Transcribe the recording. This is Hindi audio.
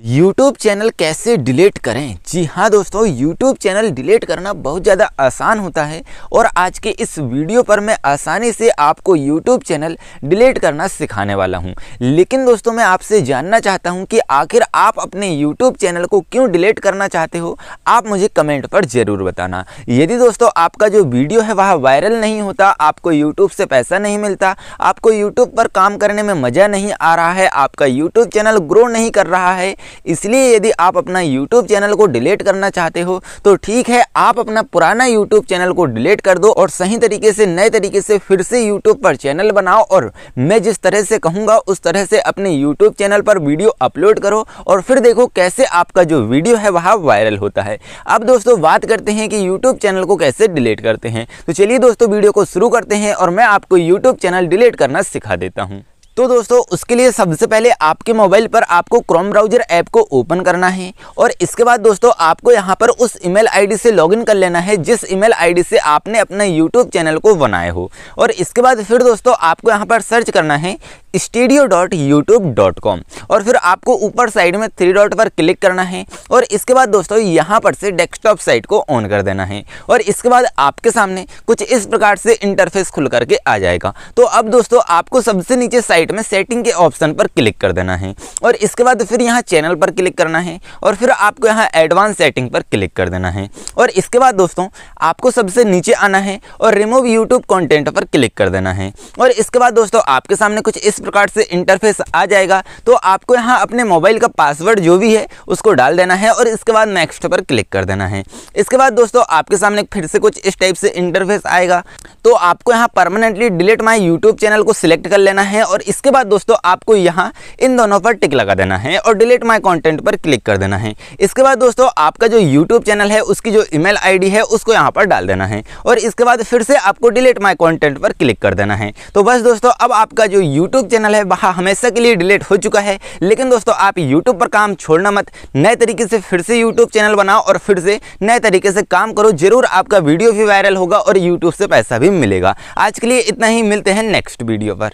यूट्यूब चैनल कैसे डिलीट करें जी हाँ दोस्तों यूट्यूब चैनल डिलीट करना बहुत ज़्यादा आसान होता है और आज के इस वीडियो पर मैं आसानी से आपको यूट्यूब चैनल डिलीट करना सिखाने वाला हूँ लेकिन दोस्तों मैं आपसे जानना चाहता हूँ कि आखिर आप अपने यूट्यूब चैनल को क्यों डिलीट करना चाहते हो आप मुझे कमेंट पर ज़रूर बताना यदि दोस्तों आपका जो वीडियो है वह वायरल नहीं होता आपको यूट्यूब से पैसा नहीं मिलता आपको यूट्यूब पर काम करने में मज़ा नहीं आ रहा है आपका यूट्यूब चैनल ग्रो नहीं कर रहा है इसलिए यदि आप अपना यूट्यूब चैनल को डिलीट करना चाहते हो तो ठीक है आप अपना पुराना यूट्यूब चैनल को डिलीट कर दो और सही तरीके से नए तरीके से फिर से यूट्यूब पर चैनल बनाओ और मैं जिस तरह से कहूँगा उस तरह से अपने यूट्यूब चैनल पर वीडियो अपलोड करो और फिर देखो कैसे आपका जो वीडियो है वह वायरल होता है अब दोस्तों बात करते हैं कि यूट्यूब चैनल को कैसे डिलीट करते हैं तो चलिए दोस्तों वीडियो को शुरू करते हैं और मैं आपको यूट्यूब चैनल डिलीट करना सिखा देता हूँ तो दोस्तों उसके लिए सबसे पहले आपके मोबाइल पर आपको क्रोम ब्राउजर ऐप को ओपन करना है और इसके बाद दोस्तों आपको यहाँ पर उस ईमेल आईडी से लॉगिन कर लेना है जिस ईमेल आईडी से आपने अपना यूट्यूब चैनल को बनाए हो और इसके बाद फिर दोस्तों आपको यहाँ पर सर्च करना है studio dot YouTube dot com और फिर आपको ऊपर साइड में थ्री डॉट पर क्लिक करना है और इसके बाद दोस्तों यहाँ पर से डेस्कटॉप साइट को ऑन कर देना है और इसके बाद आपके सामने कुछ इस प्रकार से इंटरफेस खुल करके आ जाएगा तो अब दोस्तों आपको सबसे नीचे साइट में सेटिंग के ऑप्शन पर क्लिक कर देना है और इसके बाद फिर यहाँ चैनल पर क्लिक करना है और फिर आपको यहाँ एडवांस सेटिंग पर क्लिक कर देना है और इसके बाद दोस्तों आपको सबसे नीचे आना है और रिमूव यूट्यूब कॉन्टेंट पर क्लिक कर देना है और इसके बाद दोस्तों आपके सामने कुछ इस प्रकार से इंटरफेस आ जाएगा तो आपको यहाँ अपने मोबाइल का पासवर्ड जो भी है उसको डाल देना है और इसके बाद नेक्स्ट पर क्लिक कर देना है इसके बाद दोस्तों आपके सामने फिर से कुछ इस टाइप से इंटरफेस आएगा तो आपको यहाँ permanently delete my YouTube channel को सिलेक्ट कर लेना है और इसके बाद दोस्तों आपको यहाँ इन दोनों पर टिक लगा देना है और डिलीट माई कॉन्टेंट पर क्लिक कर देना है इसके बाद दोस्तों आपका जो यूट्यूब चैनल है उसकी जो ईमेल आईडी है उसको यहाँ पर डाल देना है और इसके बाद फिर से आपको डिलीट माई कॉन्टेंट पर क्लिक कर देना है तो बस दोस्तों अब आपका जो यूट्यूब चैनल है वहाँ हमेशा के लिए डिलीट हो चुका है लेकिन दोस्तों आप यूट्यूब पर काम छोड़ना मत नए तरीके से फिर से यूट्यूब चैनल बनाओ और फिर से नए तरीके से काम करो जरूर आपका वीडियो भी वायरल होगा और यूट्यूब से पैसा भी मिलेगा आज के लिए इतना ही मिलते हैं नेक्स्ट वीडियो पर